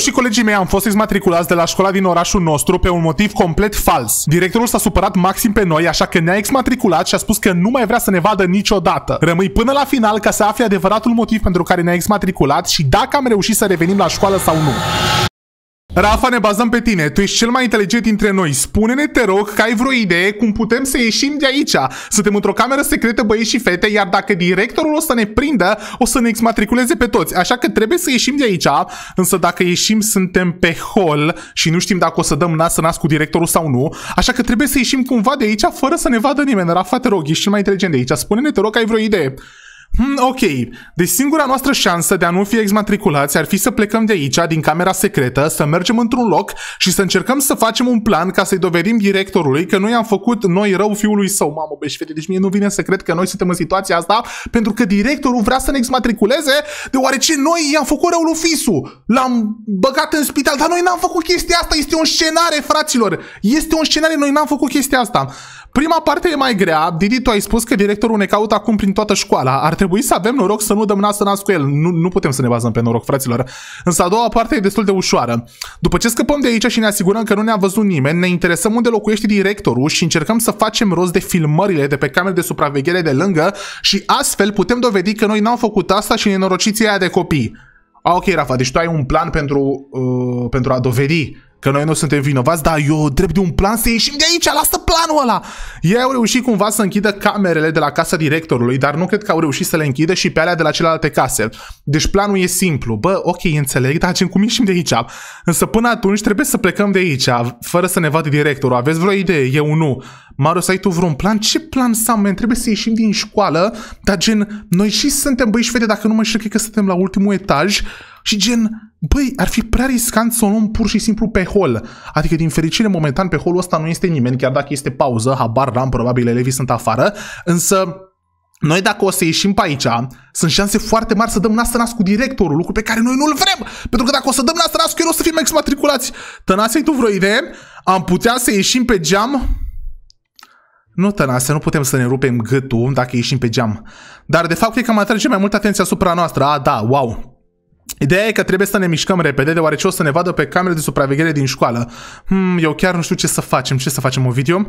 și colegii mei am fost exmatriculați de la școala din orașul nostru pe un motiv complet fals. Directorul s-a supărat maxim pe noi, așa că ne-a exmatriculat și a spus că nu mai vrea să ne vadă niciodată. Rămâi până la final ca să afli adevăratul motiv pentru care ne-a exmatriculat și dacă am reușit să revenim la școală sau nu. Rafa, ne bazăm pe tine. Tu ești cel mai inteligent dintre noi. Spune-ne, te rog, că ai vreo idee cum putem să ieșim de aici. Suntem într-o cameră secretă, băieți și fete, iar dacă directorul o să ne prindă, o să ne exmatriculeze pe toți. Așa că trebuie să ieșim de aici, însă dacă ieșim, suntem pe hol și nu știm dacă o să dăm nas să nas cu directorul sau nu. Așa că trebuie să ieșim cumva de aici fără să ne vadă nimeni. Rafa, te rog, ești cel mai inteligent de aici. Spune-ne, te rog, că ai vreo idee. Hmm, ok, deci singura noastră șansă de a nu fi exmatriculați ar fi să plecăm de aici, din camera secretă, să mergem într-un loc și să încercăm să facem un plan ca să-i dovedim directorului că noi am făcut noi rău fiului său, mamă beșfete. Deci mie nu vine să cred că noi suntem în situația asta pentru că directorul vrea să ne exmatriculeze deoarece noi i-am făcut rău lui Fisu. L-am băgat în spital, dar noi n-am făcut chestia asta, este un scenare, fraților. Este un scenare, noi n-am făcut chestia asta. Prima parte e mai grea. Didi, tu ai spus că directorul ne caută acum prin toată școala. Ar trebui să avem noroc să nu dăm nas în nas cu el. Nu, nu putem să ne bazăm pe noroc, fraților. Însă a doua parte e destul de ușoară. După ce scăpăm de aici și ne asigurăm că nu ne-a văzut nimeni, ne interesăm unde locuiește directorul și încercăm să facem rost de filmările de pe camere de supraveghere de lângă și astfel putem dovedi că noi n-am făcut asta și nenorociția aia de copii. A, ok, Rafa, deci tu ai un plan pentru, uh, pentru a dovedi că noi nu suntem vinovați, dar eu drept de un plan să ieșim de aici, lasă planul ăla! Ei au reușit cumva să închidă camerele de la casa directorului, dar nu cred că au reușit să le închidă și pe alea de la celelalte case. Deci planul e simplu, bă, ok, înțeleg, dar ce cum ieșim de aici? Însă până atunci trebuie să plecăm de aici, fără să ne vadă directorul. Aveți vreo idee? Eu nu. Marius, ai tu vreun plan? Ce plan să am, Trebuie să ieșim din școală, dar gen, noi și suntem, băi, și fete, dacă nu mă știu, cred că suntem la ultimul etaj și gen, băi, ar fi prea riscant să o luăm pur și simplu pe hol. Adică, din fericire, momentan, pe holul ăsta nu este nimeni, chiar dacă este pauză, habar n-am, probabil elevii sunt afară, însă noi dacă o să ieșim pe aici, sunt șanse foarte mari să dăm nas cu directorul, lucru pe care noi nu-l vrem. Pentru că dacă o să dăm nas cu el, o să fim exmatriculați. Tănase, ai tu vreo idee? Am putea să ieșim pe geam? Nu, Tăna, să nu putem să ne rupem gâtul dacă ieșim pe geam. Dar, de fapt, cred că mă atrage mai mult atenția asupra noastră. A, da, wow. Ideea e că trebuie să ne mișcăm repede, deoarece o să ne vadă pe camerele de supraveghere din școală. Hmm, eu chiar nu știu ce să facem. Ce să facem, video?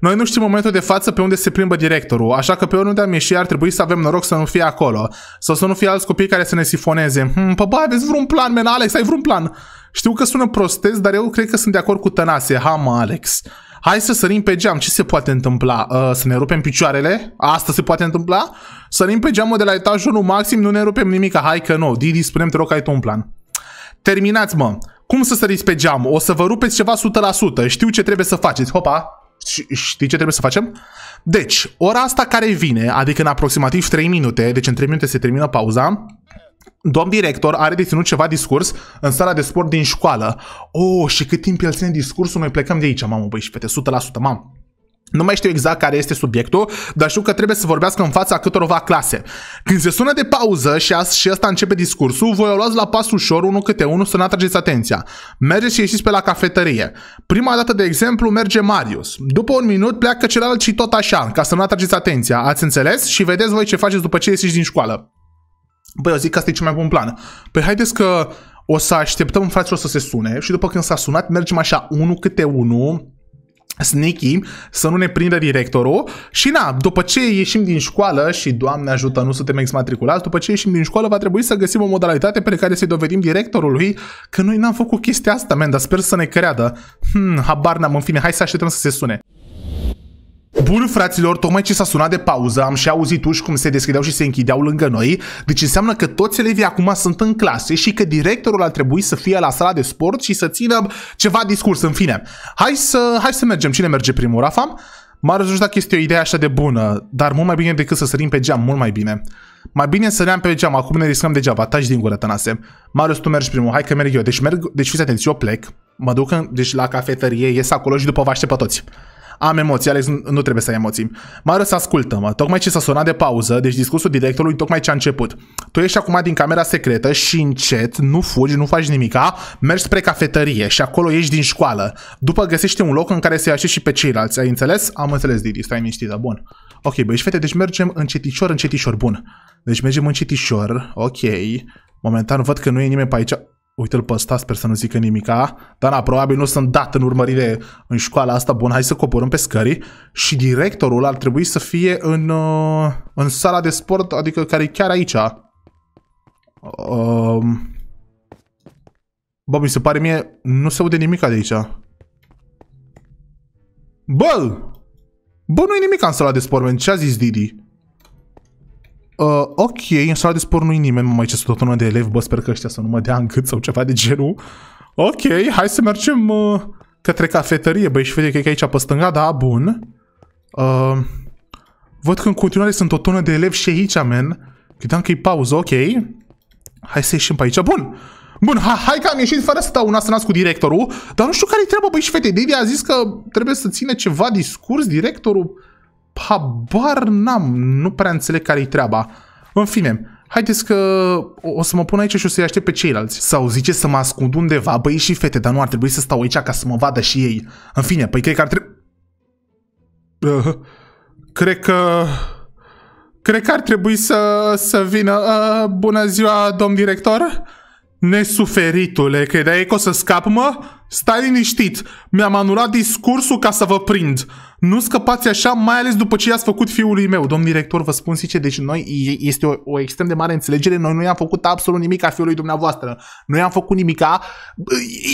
Noi nu știm momentul de față pe unde se plimbă directorul, așa că pe oriunde am ieșit ar trebui să avem noroc să nu fie acolo. Sau să nu fie alți copii care să ne sifoneze. Hmm, pă, bă, aveți vreun plan, men, Alex, ai vreun plan? Știu că sună prostez, dar eu cred că sunt de acord cu Tănase. Hama, Alex hai să sărim pe geam, ce se poate întâmpla? Uh, să ne rupem picioarele? Asta se poate întâmpla? Sărim pe geamul de la etajul 1 maxim, nu ne rupem nimic, hai că nu. Didi, spunem te rog ai tu un plan. Terminați, mă. Cum să săriți pe geam? O să vă rupeți ceva 100%. Știu ce trebuie să faceți. Hopa! Știi ce trebuie să facem? Deci, ora asta care vine, adică în aproximativ 3 minute, deci în 3 minute se termină pauza, domn director are de ținut ceva discurs în sala de sport din școală. Oh, și cât timp el ține discursul, noi plecăm de aici, mamă, băi, și fete, 100%, mamă. Nu mai știu exact care este subiectul, dar știu că trebuie să vorbească în fața câtorva clase. Când se sună de pauză și, as, și asta începe discursul, voi o luați la pas ușor, unul câte unul, să nu atrageți atenția. Mergeți și ieșiți pe la cafetărie. Prima dată, de exemplu, merge Marius. După un minut pleacă celălalt și tot așa, ca să nu atrageți atenția. Ați înțeles? Și vedeți voi ce faceți după ce ieșiți din școală. Băi, eu zic că asta e cel mai bun plan. Păi haideți că o să așteptăm fraților să se sune și după când s-a sunat mergem așa unul câte unul sneaky, să nu ne prindă directorul și na, după ce ieșim din școală și Doamne ajută, nu suntem exmatriculați, după ce ieșim din școală va trebui să găsim o modalitate pe care să-i dovedim directorului că noi n-am făcut chestia asta, men, dar sper să ne creadă. Hmm, habar n-am, în fine, hai să așteptăm să se sune. Bun, fraților, tocmai ce s-a sunat de pauză, am și auzit uși cum se deschideau și se închideau lângă noi, deci înseamnă că toți elevii acum sunt în clase și că directorul ar trebui să fie la sala de sport și să țină ceva discurs, în fine. Hai să, hai să mergem. Cine merge primul, Rafa? M-ar ajuta este o idee așa de bună, dar mult mai bine decât să sărim pe geam, mult mai bine. Mai bine să neam pe geam, acum ne riscăm degeaba, taci din gură, Tănase. Marius, tu mergi primul, hai că merg eu. Deci, merg, deci fiți atenți, eu plec, mă duc în, deci, la cafetărie, ies acolo și după vă aștept pe toți. Am emoții, Alex, nu trebuie să ai emoții. să ascultă-mă. Tocmai ce s-a sunat de pauză, deci discursul directorului, tocmai ce a început. Tu ești acum din camera secretă și încet, nu fugi, nu faci nimica, mergi spre cafetărie și acolo ești din școală. După găsești un loc în care să-i și pe ceilalți. Ai înțeles? Am înțeles, Didi, stai miștită, bun. Ok, băi, fete, deci mergem încetișor, încetișor, bun. Deci mergem încetișor, ok. Momentan văd că nu e nimeni pe aici uite-l pe ăsta, sper să nu zică nimica, dar na, probabil nu sunt dat în urmărire în școala asta, bun, hai să coborâm pe scări și directorul ar trebui să fie în, uh, în sala de sport, adică care e chiar aici. Um, bă, mi se pare mie, nu se aude nimica de aici. Bă! Bă, nu e nimica în sala de sport, men. ce a zis Didi? Uh, ok, în sala de sport nu e nimeni, mai ce sunt de elevi, bă, sper că ăștia să nu mă dea în gât sau ceva de genul. Ok, hai să mergem uh, către cafetărie, băi, și vede că e aici pe stânga, da, bun. Uh, văd că în continuare sunt o tonă de elevi și aici, men. Credeam că e pauză, ok. Hai să ieșim pe aici, bun. Bun, ha, hai că am ieșit fără să dau una să cu directorul, dar nu știu care-i treaba, băi, și fete, Didi a zis că trebuie să ține ceva discurs directorul habar n-am, nu prea înțeleg care-i treaba. În fine, haideți că o să mă pun aici și o să-i aștept pe ceilalți. Sau zice să mă ascund undeva, băi și fete, dar nu ar trebui să stau aici ca să mă vadă și ei. În fine, păi cred că ar trebui... Uh, cred că... Cred că ar trebui să, să vină... Uh, bună ziua, domn director! Nesuferitule, credeai că o să scap, mă? Stai liniștit! Mi-am anulat discursul ca să vă prind! Nu scăpați așa, mai ales după ce i-ați făcut fiului meu. Domn director, vă spun, zice, deci noi este o, o extrem de mare înțelegere. Noi nu i-am făcut absolut nimic a fiului dumneavoastră. Nu i-am făcut nimica.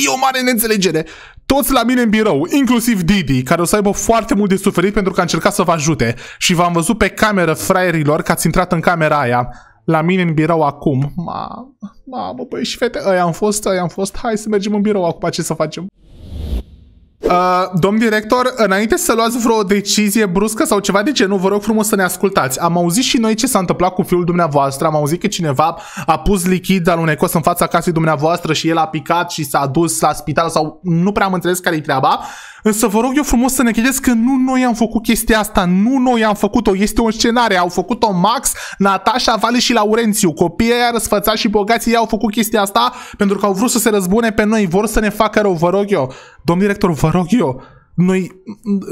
E o mare neînțelegere. Toți la mine în birou, inclusiv Didi, care o să aibă foarte mult de suferit pentru că a încercat să vă ajute. Și v-am văzut pe cameră fraierilor că ați intrat în camera aia la mine în birou acum. Mamă, mamă, păi și fete, ăia am fost, ăia am fost, hai să mergem în birou acum, ce să facem? Uh, domn director, înainte să luați vreo decizie bruscă sau ceva de genul, vă rog frumos să ne ascultați. Am auzit și noi ce s-a întâmplat cu fiul dumneavoastră, am auzit că cineva a pus lichid alunecos în fața casei dumneavoastră și el a picat și s-a dus la spital sau nu prea am înțeles care-i treaba Însă vă rog eu frumos să ne credeți că nu noi am făcut chestia asta, nu noi am făcut-o, este o scenare, au făcut-o Max, Natasha, Vale și Laurențiu. Copiii aia răsfățați și bogații ei au făcut chestia asta pentru că au vrut să se răzbune pe noi, vor să ne facă rău, vă rog eu. Domn director, vă rog eu, noi,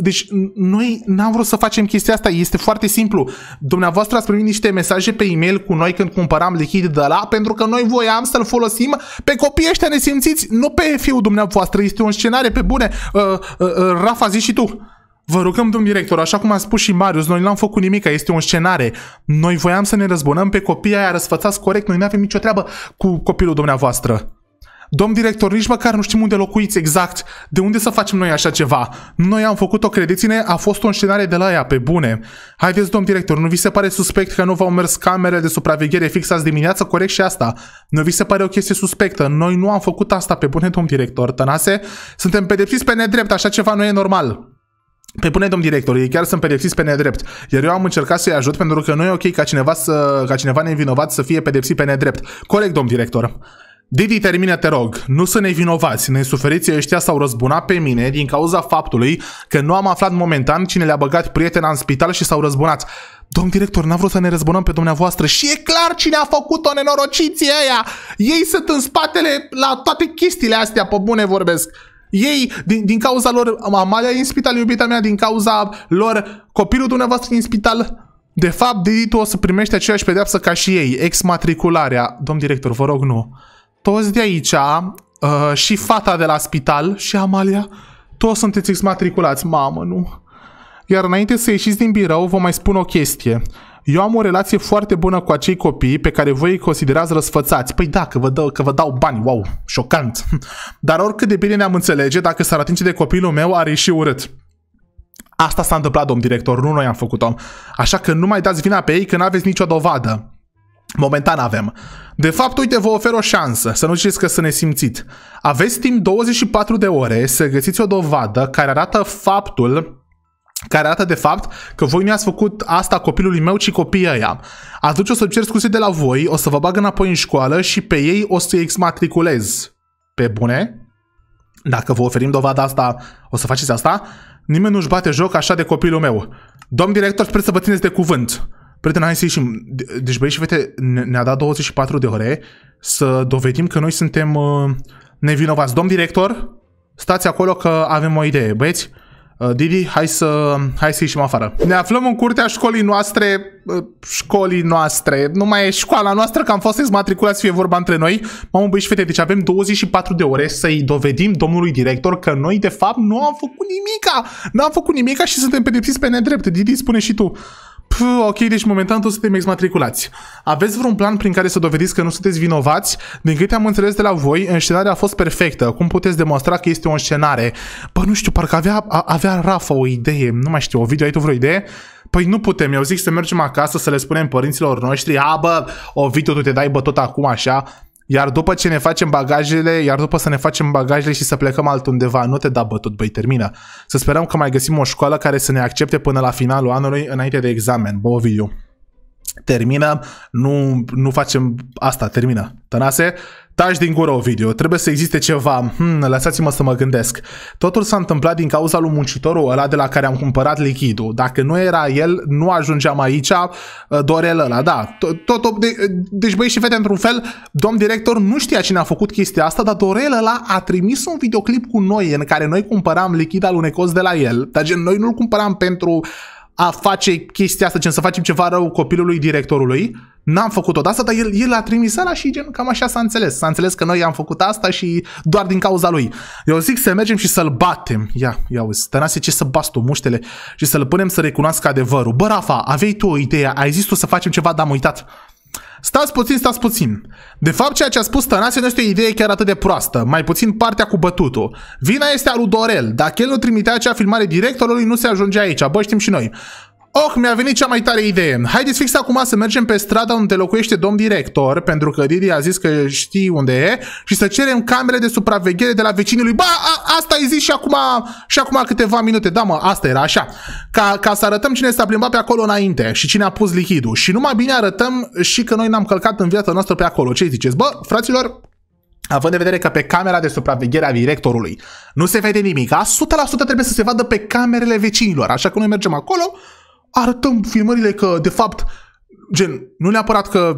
deci, noi n-am vrut să facem chestia asta, este foarte simplu. Dumneavoastră ați primit niște mesaje pe e-mail cu noi când cumpăram lichid de la, pentru că noi voiam să-l folosim pe copiii ăștia nesimțiți, nu pe fiul dumneavoastră, este un scenariu pe bune. Uh, uh, uh, Rafa, zi și tu. Vă rugăm, domn director, așa cum a spus și Marius, noi n-am făcut nimic, este un scenare. Noi voiam să ne răzbunăm pe copiii aia răsfățați corect, noi nu avem nicio treabă cu copilul dumneavoastră. Domn director, nici măcar nu știm unde locuiți exact. De unde să facem noi așa ceva? Noi am făcut-o, credeți-ne, a fost o înșelare de la ea, pe bune. Haideți, domn director, nu vi se pare suspect că nu v-au mers camerele de supraveghere fix azi dimineață? Corect și asta. Nu vi se pare o chestie suspectă. Noi nu am făcut asta, pe bune, domn director. Tănase, suntem pedepsiți pe nedrept, așa ceva nu e normal. Pe bune, domn director, ei chiar sunt pedepsiți pe nedrept. Iar eu am încercat să-i ajut pentru că nu e ok ca cineva, să, ca cineva nevinovat să fie pedepsit pe nedrept. Corect, domn director. Didi, termină, te rog. Nu să ne vinovați. suferiți ăștia s-au răzbunat pe mine din cauza faptului că nu am aflat momentan cine le-a băgat prietena în spital și s-au răzbunat. Domn director, n-a vrut să ne răzbunăm pe dumneavoastră și e clar cine a făcut-o nenorociție aia. Ei sunt în spatele la toate chestiile astea, pe bune vorbesc. Ei, din, din cauza lor, Amalia e în spital, iubita mea, din cauza lor, copilul dumneavoastră e în spital. De fapt, Didi, tu o să primești aceeași pedeapsă ca și ei, exmatricularea. Domn director, vă rog, nu toți de aici, uh, și fata de la spital, și Amalia, toți sunteți exmatriculați, mamă, nu. Iar înainte să ieșiți din birou, vă mai spun o chestie. Eu am o relație foarte bună cu acei copii pe care voi îi considerați răsfățați. Păi da, că vă, dă, că vă dau bani, wow, șocant. Dar oricât de bine ne-am înțelege, dacă s-ar atinge de copilul meu, ar ieși urât. Asta s-a întâmplat, domn director, nu noi am făcut-o. Așa că nu mai dați vina pe ei că n-aveți nicio dovadă. Momentan avem. De fapt, uite, vă ofer o șansă, să nu știți că sunt nesimțit. Aveți timp 24 de ore să găsiți o dovadă care arată faptul care arată de fapt că voi nu ați făcut asta copilului meu, ci copiii aia. Atunci o să cer scuze de la voi, o să vă bag înapoi în școală și pe ei o să-i exmatriculez. Pe bune? Dacă vă oferim dovada asta, o să faceți asta? Nimeni nu-și bate joc așa de copilul meu. Domn director, sper să vă țineți de cuvânt prieten, hai să ieșim. Deci, băieți și fete, ne-a dat 24 de ore să dovedim că noi suntem uh, nevinovați. Domn director, stați acolo că avem o idee. Băieți, uh, Didi, hai să, hai să ieșim afară. Ne aflăm în curtea școlii noastre, uh, școlii noastre, nu mai e școala noastră, că am fost exmatriculați, fie vorba între noi. Mamă, băieți și fete, deci avem 24 de ore să-i dovedim domnului director că noi, de fapt, nu am făcut nimica. N-am făcut nimica și suntem pedepsiți pe nedrept. Didi, spune și tu ok, deci momentan toți suntem exmatriculați. Aveți vreun plan prin care să dovediți că nu sunteți vinovați? Din câte am înțeles de la voi, înșelarea a fost perfectă. Cum puteți demonstra că este o înșelare? Bă, nu știu, parcă avea, a, avea Rafa o idee, nu mai știu, o video, ai tu vreo idee? Păi nu putem, eu zic să mergem acasă să le spunem părinților noștri, a bă, Ovidiu, tu te dai bă tot acum așa, iar după ce ne facem bagajele, iar după să ne facem bagajele și să plecăm altundeva, nu te da bătut, băi, termină. Să sperăm că mai găsim o școală care să ne accepte până la finalul anului, înainte de examen. Bă, Ovidiu, termină, nu, nu facem asta, termină. Tănase, Taci din gură, video. trebuie să existe ceva. Hmm, lăsați-mă să mă gândesc. Totul s-a întâmplat din cauza lui muncitorul ăla de la care am cumpărat lichidul. Dacă nu era el, nu ajungeam aici, uh, Dorel ăla, da. Tot, tot, de, deci, băi și fete, într-un fel, domn director nu știa cine a făcut chestia asta, dar Dorel ăla a trimis un videoclip cu noi în care noi cumpăram lichid al unei de la el. Dar gen, noi nu-l cumpăram pentru a face chestia asta, gen să facem ceva rău copilului directorului, N-am făcut-o asta, dar el, el a trimis ăla și gen cam așa s-a înțeles. S-a înțeles că noi am făcut asta și doar din cauza lui. Eu zic să mergem și să-l batem. Ia, ia uzi, Tănase, ce să bastu muștele și să-l punem să recunoască adevărul. Bă, Rafa, aveai tu o idee, ai zis tu să facem ceva, dar am uitat. Stați puțin, stați puțin. De fapt, ceea ce a spus Tănase nu este o idee chiar atât de proastă, mai puțin partea cu bătutul. Vina este a lui Dorel. Dacă el nu trimitea acea filmare directorului, nu se ajunge aici. Bă, știm și noi. Oh, mi-a venit cea mai tare idee. Haideți fix acum să mergem pe strada unde locuiește domn director, pentru că Didi a zis că știi unde e, și să cerem camere de supraveghere de la vecinii lui. Ba, a, asta ai zis și acum, și acum câteva minute. Da, mă, asta era așa. Ca, ca să arătăm cine s-a plimbat pe acolo înainte și cine a pus lichidul. Și numai bine arătăm și că noi n-am călcat în viața noastră pe acolo. Ce ziceți? Bă, fraților, Având în vedere că pe camera de supraveghere a directorului nu se vede nimic, 100% trebuie să se vadă pe camerele vecinilor, așa că noi mergem acolo arătăm filmările că, de fapt, gen, nu neapărat că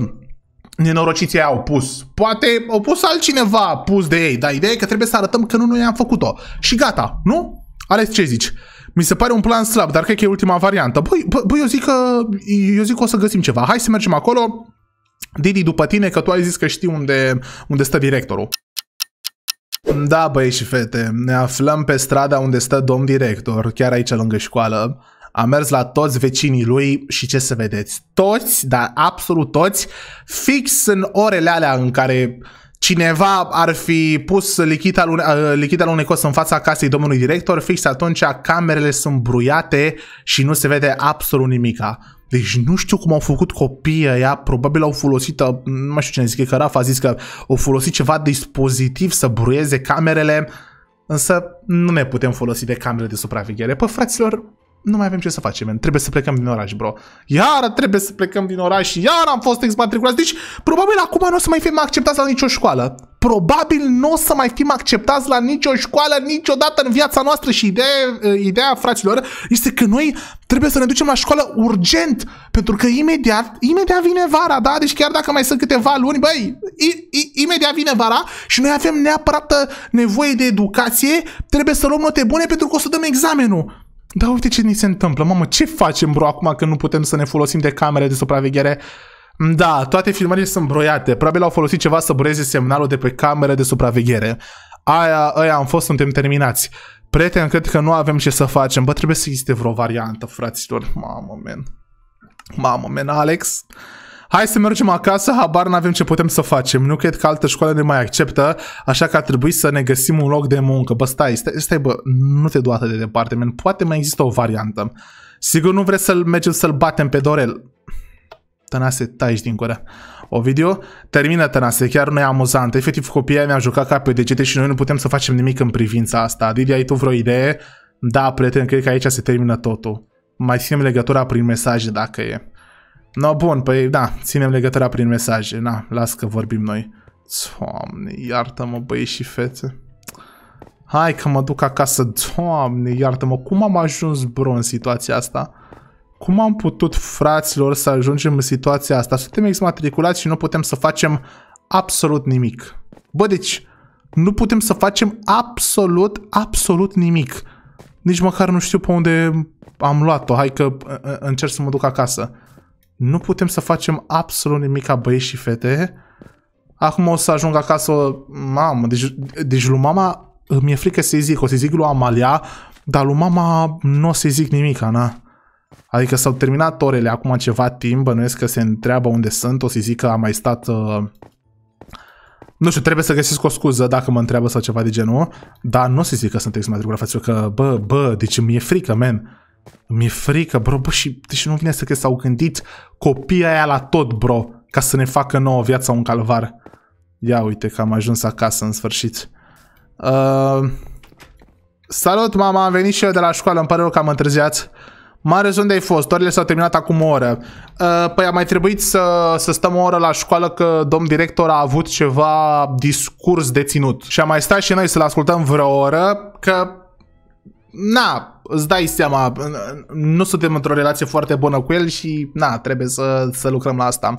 nenorociții au pus. Poate au pus altcineva pus de ei, dar ideea e că trebuie să arătăm că nu noi am făcut-o. Și gata, nu? Ales ce zici? Mi se pare un plan slab, dar cred că e ultima variantă. Băi, bă, bă, eu zic că eu zic că o să găsim ceva. Hai să mergem acolo. Didi, după tine, că tu ai zis că știi unde, unde stă directorul. Da, băieți și fete, ne aflăm pe strada unde stă domn director, chiar aici lângă școală a mers la toți vecinii lui și ce să vedeți, toți, dar absolut toți, fix în orele alea în care cineva ar fi pus lichid al unei în fața casei domnului director, fix atunci camerele sunt bruiate și nu se vede absolut nimica. Deci nu știu cum au făcut copiii ăia, probabil au folosit, uh, nu mai știu ce ne zic, că Rafa a zis că au folosit ceva dispozitiv să bruieze camerele, însă nu ne putem folosi de camere de supraveghere. Păi fraților, nu mai avem ce să facem, man. trebuie să plecăm din oraș, bro. Iar trebuie să plecăm din oraș, iar am fost exmatriculați. Deci, probabil acum nu o să mai fim acceptați la nicio școală. Probabil nu o să mai fim acceptați la nicio școală niciodată în viața noastră și ideea, eh, ideea fraților, este că noi trebuie să ne ducem la școală urgent, pentru că imediat, imediat vine vara, da? Deci chiar dacă mai sunt câteva luni, băi, i, i, imediat vine vara și noi avem neapărat eh, nevoie de educație, trebuie să luăm note bune pentru că o să dăm examenul. Dar uite ce ni se întâmplă. Mamă, ce facem, bro, acum că nu putem să ne folosim de camere de supraveghere? Da, toate filmările sunt broiate. Probabil au folosit ceva să broieze semnalul de pe camere de supraveghere. Aia, aia am fost, suntem terminați. Prieten, cred că nu avem ce să facem. Bă, trebuie să existe vreo variantă, fraților. Mamă, men. Mamă, men, Alex hai să mergem acasă, habar n-avem ce putem să facem. Nu cred că altă școală ne mai acceptă, așa că ar trebui să ne găsim un loc de muncă. Bă, stai, stai, stai bă, nu te duată de departe, man. Poate mai există o variantă. Sigur nu vreți să-l mergem să-l batem pe Dorel. Tănase, tai din gură. O video termină Tănase, chiar nu e amuzant. Efectiv, copiii mi-au jucat ca pe degete și noi nu putem să facem nimic în privința asta. Didi, ai tu vreo idee? Da, prieten, cred că aici se termină totul. Mai ținem legătura prin mesaje dacă e. No, bun, păi da, ținem legătura prin mesaje. Na, las că vorbim noi. Doamne, iartă-mă băieți și fețe. Hai că mă duc acasă. Doamne, iartă-mă. Cum am ajuns, bro, în situația asta? Cum am putut, fraților, să ajungem în situația asta? Suntem exmatriculați și nu putem să facem absolut nimic. Bă, deci, nu putem să facem absolut, absolut nimic. Nici măcar nu știu pe unde am luat-o. Hai că uh, uh, încerc să mă duc acasă nu putem să facem absolut nimic ca băieți și fete. Acum o să ajung acasă, mamă, deci, deci lui mama îmi e frică să-i zic, o să-i zic lui Amalia, dar lui mama nu o să-i zic nimic, na. Adică s-au terminat orele acum ceva timp, bănuiesc că se întreabă unde sunt, o să-i zic că am mai stat... Uh... Nu știu, trebuie să găsesc o scuză dacă mă întreabă sau ceva de genul, dar nu o să zic că sunt exmatriculat, față că, bă, bă, deci mi-e frică, men. Mi-e frică, bro, bă, și deci nu vine să că s-au gândit copiii aia la tot, bro, ca să ne facă nouă viața un calvar. Ia uite că am ajuns acasă în sfârșit. Uh, salut, mama, am venit și eu de la școală, îmi pare rău că am întârziat. Mare unde ai fost? Orele s-au terminat acum o oră. Uh, păi a mai trebuit să, să stăm o oră la școală că domn director a avut ceva discurs de ținut. Și am mai stat și noi să-l ascultăm vreo oră, că na, îți dai seama, nu suntem într-o relație foarte bună cu el și, na, trebuie să, să lucrăm la asta.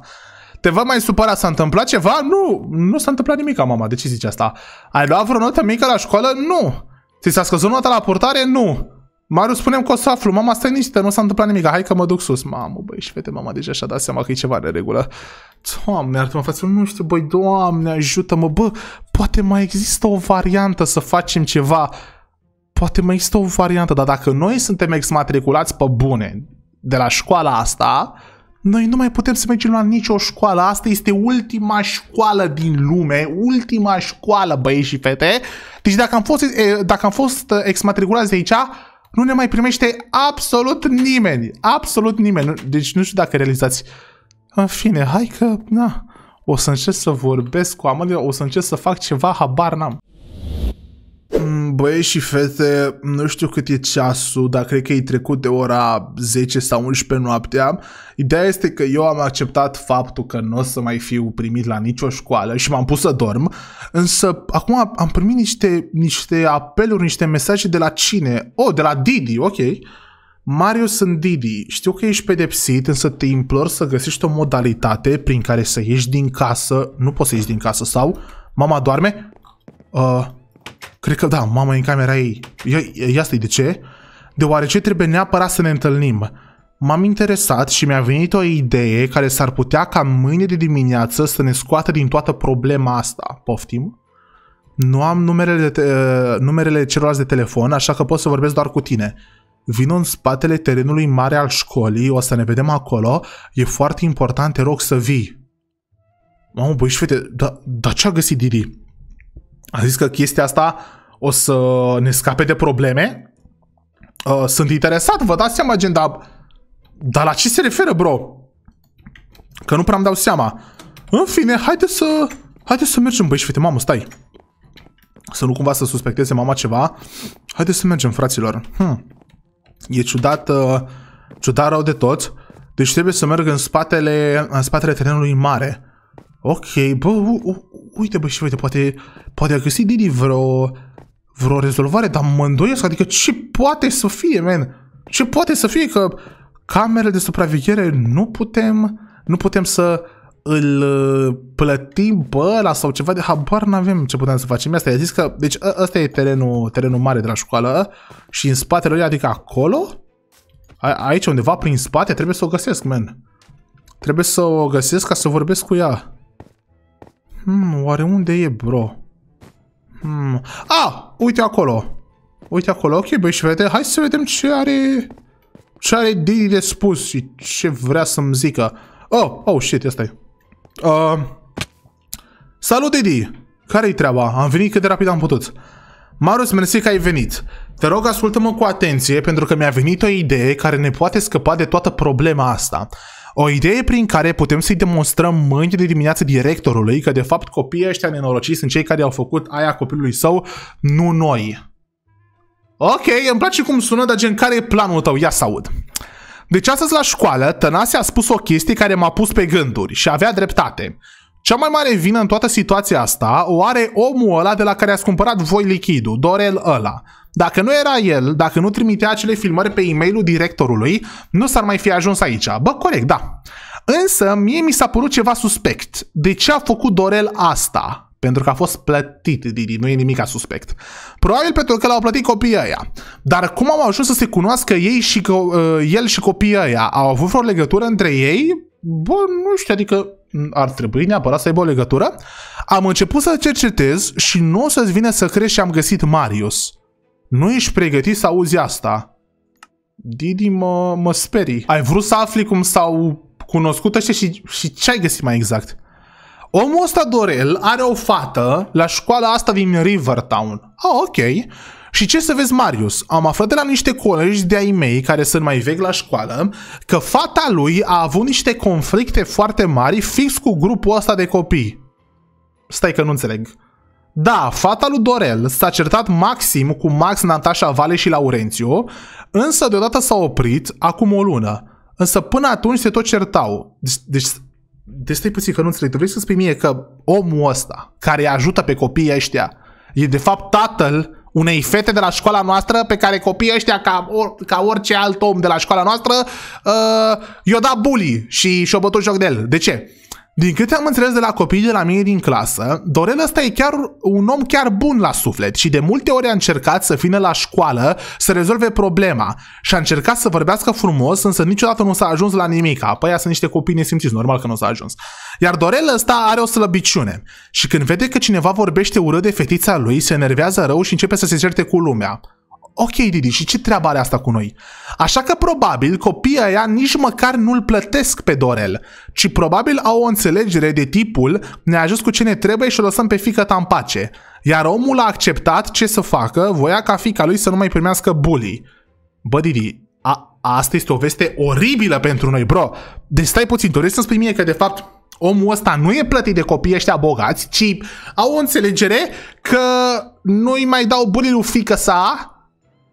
Te va mai supăra, s-a întâmplat ceva? Nu, nu s-a întâmplat nimic, mama, de ce zici asta? Ai luat vreo notă mică la școală? Nu. Ți s-a scăzut nota la portare? Nu. Marius, spunem că o să aflu. Mama, stai niște, nu s-a întâmplat nimic. Hai că mă duc sus. Mamă, băi, și fete, mama deja și-a dat seama că e ceva de regulă. Doamne, ar trebui față, nu știu, băi, doamne, ajută-mă, bă, poate mai există o variantă să facem ceva poate mai există o variantă, dar dacă noi suntem exmatriculați pe bune de la școala asta, noi nu mai putem să mergem la nicio școală. Asta este ultima școală din lume, ultima școală, băieți și fete. Deci dacă am fost, dacă am fost exmatriculați de aici, nu ne mai primește absolut nimeni. Absolut nimeni. Deci nu știu dacă realizați. În fine, hai că, na, o să încerc să vorbesc cu Amalia, o să încerc să fac ceva, habar n-am. Mm, băieți și fete, nu știu cât e ceasul, dar cred că e trecut de ora 10 sau 11 noaptea. Ideea este că eu am acceptat faptul că nu o să mai fiu primit la nicio școală și m-am pus să dorm, însă acum am primit niște, niște apeluri, niște mesaje de la cine? Oh, de la Didi, ok. Marius sunt Didi, știu că ești pedepsit, însă te implor să găsești o modalitate prin care să ieși din casă, nu poți să ieși din casă sau mama doarme? Uh, Cred că da, mama e în camera ei. Ia asta de ce? Deoarece trebuie neapărat să ne întâlnim. M-am interesat și mi-a venit o idee care s-ar putea ca mâine de dimineață să ne scoată din toată problema asta. Poftim? Nu am numerele, de uh, numerele celorlalți de telefon, așa că pot să vorbesc doar cu tine. Vin în spatele terenului mare al școlii, o să ne vedem acolo. E foarte important, te rog să vii. Mamă, băi, și fete, da, dar da ce a găsit Didi? A zis că chestia asta o să ne scape de probleme. Uh, sunt interesat, vă dați seama, gen, dar, dar la ce se referă, bro? Că nu prea m-am dau seama. În fine, haide să... Haide să mergem, băi, și fete, mamă, stai. Să nu cumva să suspecteze mama ceva. Haide să mergem, fraților. Hmm. E ciudat, uh, ciudat rău de tot. Deci trebuie să merg în spatele, în spatele terenului mare. Ok, bă, uite bă și uite, poate, poate a găsit Didi vreo, vreo rezolvare, dar mă îndoiesc, adică ce poate să fie, men? Ce poate să fie că camerele de supraveghere nu putem, nu putem să îl uh, plătim pe ăla sau ceva de habar n-avem ce putem să facem. Asta i-a zis că, deci ă, ăsta e terenul, terenul mare de la școală și în spatele lui, adică acolo, a, aici undeva prin spate, trebuie să o găsesc, men. Trebuie să o găsesc ca să vorbesc cu ea. Hmm, oare unde e, bro? Hmm. Ah, uite acolo. Uite acolo, ok, băi și vede, hai să vedem ce are... Ce are Didi de spus și ce vrea să-mi zică. Oh, oh, shit, asta e. Uh, salut, Didi! Care-i treaba? Am venit cât de rapid am putut. Marus, mersi că ai venit. Te rog, ascultă-mă cu atenție, pentru că mi-a venit o idee care ne poate scăpa de toată problema asta. O idee prin care putem să-i demonstrăm mâini de dimineață directorului că de fapt copiii ăștia nenorociți sunt cei care au făcut aia copilului său, nu noi. Ok, îmi place cum sună, dar gen care e planul tău? Ia să aud. Deci astăzi la școală, Tănase a spus o chestie care m-a pus pe gânduri și avea dreptate. Cea mai mare vină în toată situația asta o are omul ăla de la care ați cumpărat voi lichidul, Dorel ăla. Dacă nu era el, dacă nu trimitea acele filmări pe e-mailul directorului, nu s-ar mai fi ajuns aici. Bă, corect, da. Însă, mie mi s-a părut ceva suspect. De ce a făcut Dorel asta? pentru că a fost plătit Didi, nu e nimic a suspect. Probabil pentru că l-au plătit copiii ăia. Dar cum au ajuns să se cunoască ei și co- uh, el și copiii ăia? Au avut vreo legătură între ei? Bă, nu știu, adică ar trebui neapărat să aibă o legătură. Am început să cercetez și nu o să-ți vine să crezi și am găsit Marius. Nu ești pregătit să auzi asta. Didi, mă, mă sperii. Ai vrut să afli cum s-au cunoscut ăștia și, și ce ai găsit mai exact? Omul ăsta, Dorel, are o fată la școala asta din Rivertown. Ah, ok. Și ce să vezi, Marius? Am aflat de la niște colegi de-ai mei care sunt mai vechi la școală că fata lui a avut niște conflicte foarte mari fix cu grupul ăsta de copii. Stai că nu înțeleg. Da, fata lui Dorel s-a certat maxim cu Max, Natasha, Vale și Laurențiu, însă deodată s-a oprit acum o lună. Însă până atunci se tot certau. Deci, deci, deci stai puțin că nu înțeleg. Tu vrei să spui mie că omul ăsta care îi ajută pe copiii ăștia e de fapt tatăl unei fete de la școala noastră pe care copiii ăștia, ca, or, ca orice alt om de la școala noastră, uh, i-o da bully și și-o bătut joc de el. De ce? Din câte am înțeles de la copiii de la mine din clasă, Dorel ăsta e chiar un om chiar bun la suflet și de multe ori a încercat să vină la școală să rezolve problema și a încercat să vorbească frumos, însă niciodată nu s-a ajuns la nimic. Apoi sunt niște copii nesimțiți, normal că nu s-a ajuns. Iar Dorel ăsta are o slăbiciune și când vede că cineva vorbește urât de fetița lui, se enervează rău și începe să se certe cu lumea. Ok, Didi, și ce treabă are asta cu noi? Așa că probabil copiii aia nici măcar nu-l plătesc pe Dorel, ci probabil au o înțelegere de tipul ne-a ajuns cu ce ne trebuie și o lăsăm pe fică ta în pace. Iar omul a acceptat ce să facă, voia ca fica lui să nu mai primească bully. Bă, Didi, a, asta este o veste oribilă pentru noi, bro. Deci stai puțin, doresc să-mi spui mie că de fapt omul ăsta nu e plătit de copii, ăștia bogați, ci au o înțelegere că nu-i mai dau bully lui fică sa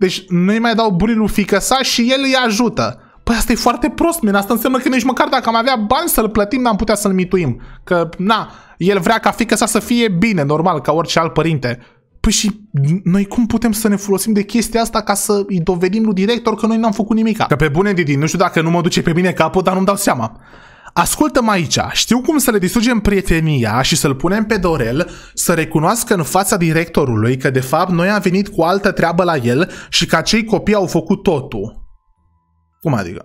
deci nu-i mai dau bunii lui fică sa și el îi ajută. Păi asta e foarte prost, mine. Asta înseamnă că nici măcar dacă am avea bani să-l plătim, n-am putea să-l mituim. Că, na, el vrea ca fică sa să fie bine, normal, ca orice alt părinte. Păi și noi cum putem să ne folosim de chestia asta ca să îi dovedim lui director că noi n-am făcut nimica? Că pe bune, Didi, nu știu dacă nu mă duce pe mine capul, dar nu-mi dau seama. Ascultă-mă aici, știu cum să le distrugem prietenia și să-l punem pe Dorel să recunoască în fața directorului că de fapt noi am venit cu altă treabă la el și că acei copii au făcut totul. Cum adică?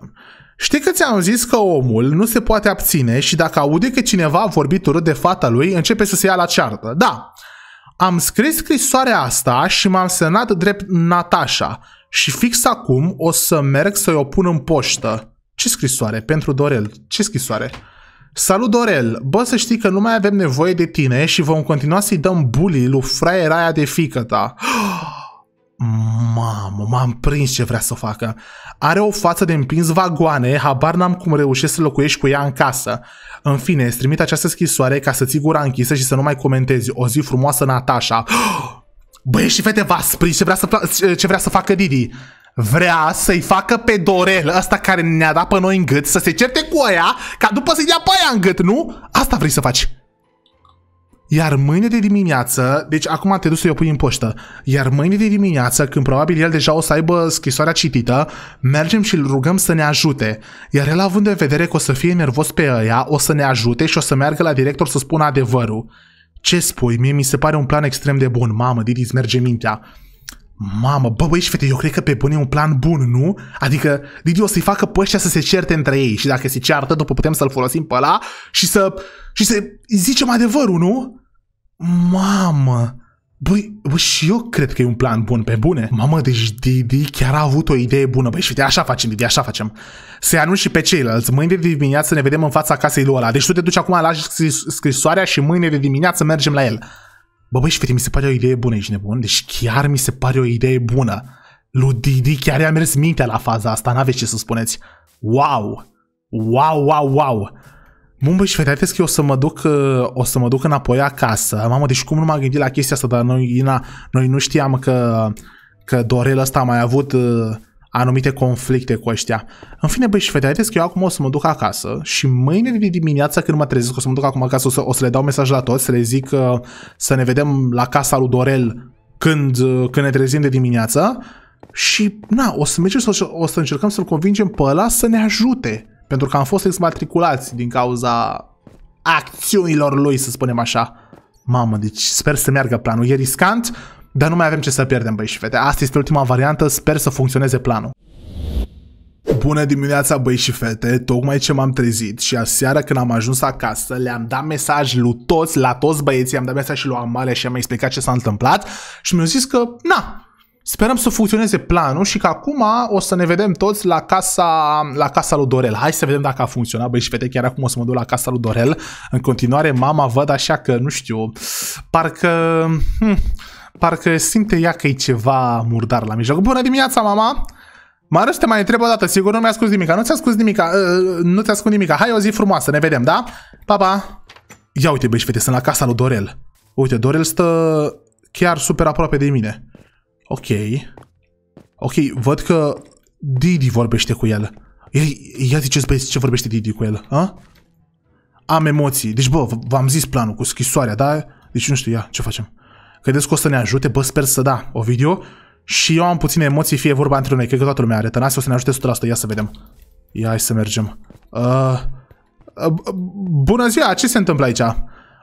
Știi că ți-am zis că omul nu se poate abține și dacă aude că cineva a vorbit urât de fata lui, începe să se ia la ceartă. Da, am scris scrisoarea asta și m-am semnat drept Natasha și fix acum o să merg să-i o pun în poștă. Ce scrisoare? Pentru Dorel. Ce scrisoare? Salut Dorel! Bă, să știi că nu mai avem nevoie de tine și vom continua să-i dăm bully lui fraiera aia de fică ta. Mamă, m-am prins ce vrea să facă. Are o față de împins vagoane, habar n-am cum reușești să locuiești cu ea în casă. În fine, îți trimit această scrisoare ca să ți gura închisă și să nu mai comentezi. O zi frumoasă, Natasha. Băieți și fete, v-ați prins ce vrea să, ce vrea să facă Didi vrea să-i facă pe Dorel, ăsta care ne-a dat pe noi în gât, să se certe cu aia, ca după să-i dea pe aia în gât, nu? Asta vrei să faci. Iar mâine de dimineață, deci acum te duci să-i o pui în poștă, iar mâine de dimineață, când probabil el deja o să aibă scrisoarea citită, mergem și îl rugăm să ne ajute. Iar el având în vedere că o să fie nervos pe ea, o să ne ajute și o să meargă la director să spună adevărul. Ce spui? Mie mi se pare un plan extrem de bun. Mamă, Didi, merge mintea. Mamă, bă, și fete, eu cred că pe bune e un plan bun, nu? Adică Didi o să-i facă pe ăștia să se certe între ei și dacă se ceartă, după putem să-l folosim pe ăla și să, și să zicem adevărul, nu? Mamă! Băi, bă, și eu cred că e un plan bun, pe bune. Mamă, deci Didi chiar a avut o idee bună. Băi, și fete, așa facem, Didi, așa facem. Se anunț și pe ceilalți. Mâine de dimineață ne vedem în fața casei lui ăla. Deci tu te duci acum, lași scrisoarea și mâine de dimineață mergem la el. Bă, băi, și fete, mi se pare o idee bună, ești nebun? Deci chiar mi se pare o idee bună. Ludidi, Didi chiar i-a mers mintea la faza asta, n-aveți ce să spuneți. Wow! Wow, wow, wow! Bun, băi, și fete, haideți că eu o să mă duc, uh, o să mă duc înapoi acasă. Mamă, deci cum nu m-am gândit la chestia asta, dar noi, Ina, noi nu știam că, că Dorel ăsta a mai avut... Uh, anumite conflicte cu ăștia. În fine, băi și fete, haideți că eu acum o să mă duc acasă și mâine de dimineață când mă trezesc, o să mă duc acum acasă, o să, o să le dau mesaj la toți, să le zic că uh, să ne vedem la casa lui Dorel când, uh, când ne trezim de dimineață și, na, o să mergem, să, o să încercăm să-l convingem pe ăla să ne ajute, pentru că am fost exmatriculați din cauza acțiunilor lui, să spunem așa. Mamă, deci sper să meargă planul. E riscant, dar nu mai avem ce să pierdem, băi și fete. Asta este ultima variantă, sper să funcționeze planul. Bună dimineața băi și fete, tocmai ce m-am trezit și aseară când am ajuns acasă le-am dat mesaj lui toți, la toți băieții, am dat mesaj și lui Amalia și am explicat ce s-a întâmplat și mi-au zis că, na, sperăm să funcționeze planul și că acum o să ne vedem toți la casa, la casa lui Dorel. Hai să vedem dacă a funcționat, băi și fete, chiar acum o să mă duc la casa lui Dorel. În continuare, mama văd așa că, nu știu, parcă... Hm, parcă simte ea că e ceva murdar la mijloc. Bună dimineața, mama! Mă te mai întreb o dată, sigur nu mi-a ascuns nimica, nu ți-a ascuns nimica, uh, uh, nu ți-a ascuns nimica. Hai o zi frumoasă, ne vedem, da? Pa, pa! Ia uite, băi, fete, sunt la casa lui Dorel. Uite, Dorel stă chiar super aproape de mine. Ok. Ok, văd că Didi vorbește cu el. Ia ziceți, băi, ce vorbește Didi cu el, a? Am emoții. Deci, bă, v-am zis planul cu scrisoarea, da? Deci, nu știu, ia, ce facem? Credeți că o să ne ajute? Bă, sper să da, o video. Și eu am puține emoții, fie vorba între noi. Cred că toată lumea are. Tănase o să ne ajute 100%. Ia să vedem. Ia, hai să mergem. Uh, uh, bună ziua, ce se întâmplă aici?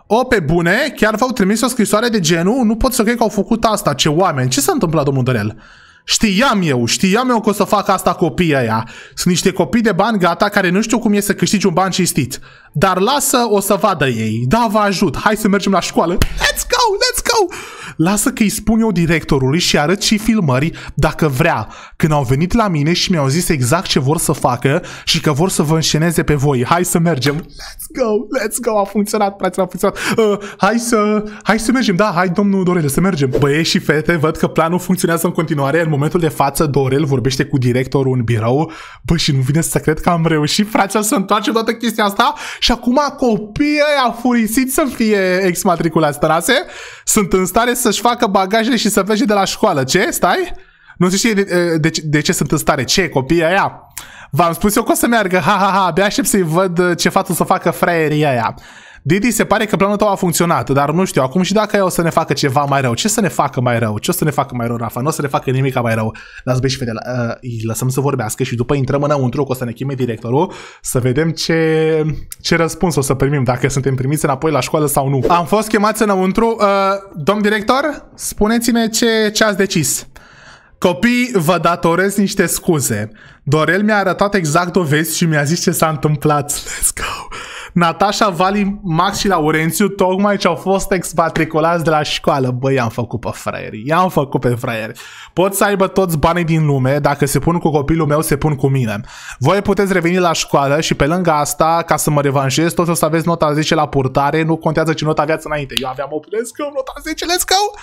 O, pe bune, chiar v-au trimis o scrisoare de genul? Nu pot să cred că au făcut asta, ce oameni. Ce s-a întâmplat, domnul Dărel? Știam eu, știam eu că o să fac asta copiii aia. Sunt niște copii de bani gata care nu știu cum e să câștigi un ban cistit. Dar lasă, o să vadă ei. Da, vă ajut. Hai să mergem la școală. Let's go, let's go. lasă că îi spun eu directorului și arăt și filmări dacă vrea. Când au venit la mine și mi-au zis exact ce vor să facă și că vor să vă înșeneze pe voi. Hai să mergem. Let's go, let's go, a funcționat, fraților, a funcționat. Uh, hai să, hai să mergem, da, hai domnul Dorel să mergem. Băieți și fete, văd că planul funcționează în continuare. În momentul de față, Dorel vorbește cu directorul în birou. Bă, și nu vine să cred că am reușit, Frate, să întoarcem toată chestia asta și acum copiii a furisit să fie exmatriculați tărase, sunt în stare să să-și facă bagajele și să plece de la școală. Ce? Stai? Nu știu de, de, de ce sunt în stare. Ce, copiii aia? V-am spus eu că o să meargă. Ha, ha, ha. Abia aștept să-i văd ce fată să facă fraierii aia. Didi, se pare că planul tău a funcționat, dar nu știu acum și dacă o să ne facă ceva mai rău. Ce să ne facă mai rău? Ce o să ne facă mai rău, Rafa? Nu o să ne facă nimic mai rău. Las băi și fetele, uh, îi lăsăm să vorbească și după intrăm înăuntru, că o să ne chime directorul, să vedem ce, ce răspuns o să primim, dacă suntem primiți înapoi la școală sau nu. Am fost chemați înăuntru. Uh, domn director, spuneți-ne ce, ce ați decis. Copii, vă datorez niște scuze. Dorel mi-a arătat exact dovezi și mi-a zis ce s-a întâmplat. Let's go! Natasha, Vali, Max și Laurențiu tocmai ce au fost expatriculați de la școală. Băi, i-am făcut pe fraieri, i-am făcut pe fraieri. Pot să aibă toți banii din lume, dacă se pun cu copilul meu, se pun cu mine. Voi puteți reveni la școală și pe lângă asta, ca să mă revanșez, tot o să aveți nota 10 la purtare, nu contează ce nota aveați înainte. Eu aveam o pulescău, nota 10 go!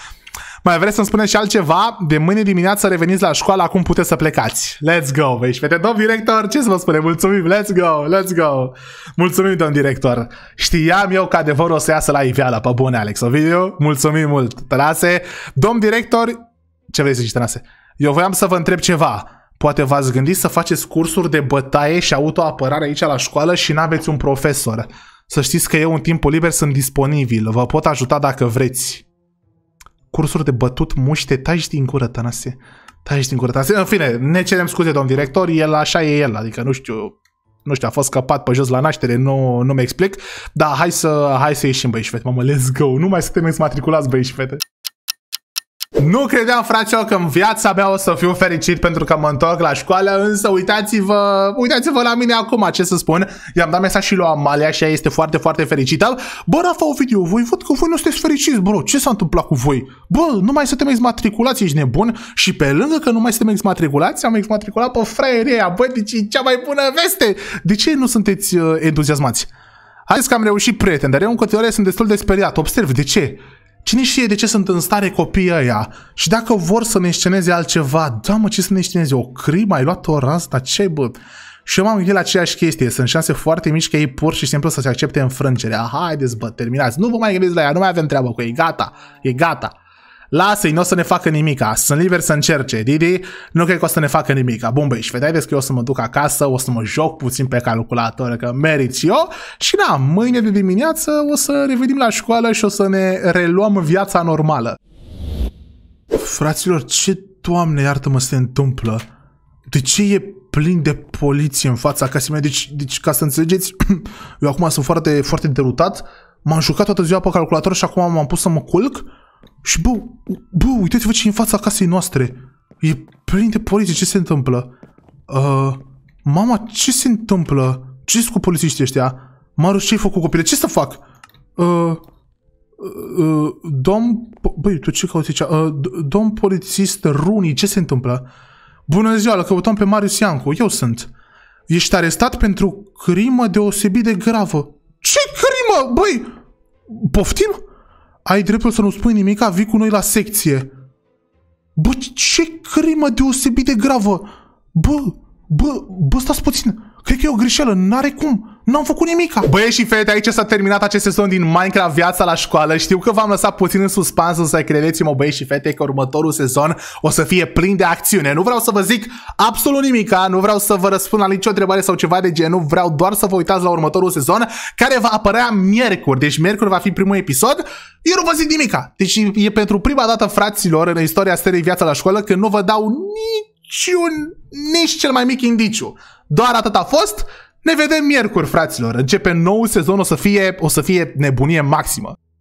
Mai vreți să-mi spuneți și altceva? De mâine dimineață reveniți la școală, acum puteți să plecați. Let's go, Vei și domn director, ce să vă spune? Mulțumim, let's go, let's go. Mulțumim, domn director. Știam eu că adevărul o să iasă la iveală, pe bune, Alex Ovidiu. Mulțumim mult, Tănase. Domn director, ce vrei să zici, Tănase? Eu voiam să vă întreb ceva. Poate v-ați gândit să faceți cursuri de bătaie și autoapărare aici la școală și n-aveți un profesor. Să știți că eu în timpul liber sunt disponibil. Vă pot ajuta dacă vreți cursuri de bătut muște, tași din gură, Tănase. Tași din gură, Tănase. În fine, ne cerem scuze, domn director, el așa e el, adică nu știu, nu știu, a fost scăpat pe jos la naștere, nu, nu mi explic, dar hai să, hai să ieșim, băi, și fete, mamă, let's go, nu mai suntem exmatriculați, băi și fete. Nu credeam, frate că în viața mea o să fiu fericit pentru că mă întorc la școală, însă uitați-vă, uitați-vă la mine acum, ce să spun. I-am dat mesaj și lui Amalia și ea este foarte, foarte fericită. Bă, Rafa, video. voi văd că voi nu sunteți fericiți, bro. Ce s-a întâmplat cu voi? Bă, nu mai suntem exmatriculați, ești nebun. Și pe lângă că nu mai suntem exmatriculați, am exmatriculat pe fraierea. Bă, deci e cea mai bună veste. De ce nu sunteți uh, entuziasmați? Haideți că am reușit prieten, dar eu în câte sunt destul de speriat. Observ, de ce? Cine știe de ce sunt în stare copiii ăia? Și dacă vor să ne sceneze altceva, da ce să ne sceneze? O crimă? Ai luat o rasta? Dar ce bă? Și eu m-am gândit la aceeași chestie. Sunt șanse foarte mici că ei pur și simplu să se accepte înfrângerea. Haideți bă, terminați. Nu vă mai gândiți la ea, nu mai avem treabă cu ei. Gata, e gata. Lasă-i, nu o să ne facă nimica. Sunt liber să încerce. Didi, nu cred că o să ne facă nimica. Bun, băi, și vedeți că eu o să mă duc acasă, o să mă joc puțin pe calculator, că merit eu. Și da, mâine de dimineață o să revenim la școală și o să ne reluăm viața normală. Fraților, ce doamne iartă-mă se întâmplă? De ce e plin de poliție în fața casei mele? Deci, deci ca să înțelegeți, eu acum sunt foarte, foarte derutat. M-am jucat toată ziua pe calculator și acum m-am pus să mă culc și bă, bă, uitați-vă ce e în fața casei noastre. E plin de poliție, ce se întâmplă? Uh, mama, ce se întâmplă? ce cu polițiștii ăștia? Maru, ce-ai făcut copile? Ce să fac? Uh, uh, uh domn... Băi, tu ce cauți aici? Uh, domn polițist Runi, ce se întâmplă? Bună ziua, la căutăm pe Marius Iancu. Eu sunt. Ești arestat pentru crimă deosebit de gravă. Ce crimă? Băi, poftim? ai dreptul să nu spui nimic, a vii cu noi la secție. Bă, ce crimă deosebit de gravă! Bă, bă, bă, stați puțin! Cred că e o greșeală, n-are cum. N-am făcut nimic. Băieți și fete, aici s-a terminat acest sezon din Minecraft Viața la școală. Știu că v-am lăsat puțin în suspans, însă credeți-mă, băieți și fete, că următorul sezon o să fie plin de acțiune. Nu vreau să vă zic absolut nimica, nu vreau să vă răspund la nicio întrebare sau ceva de genul, vreau doar să vă uitați la următorul sezon, care va apărea miercuri. Deci miercuri va fi primul episod. Eu nu vă zic nimica. Deci e pentru prima dată, fraților, în istoria serii Viața la școală, că nu vă dau niciun, nici cel mai mic indiciu. Doar atât a fost. Ne vedem miercuri, fraților. Începe nou sezon, o să fie, o să fie nebunie maximă.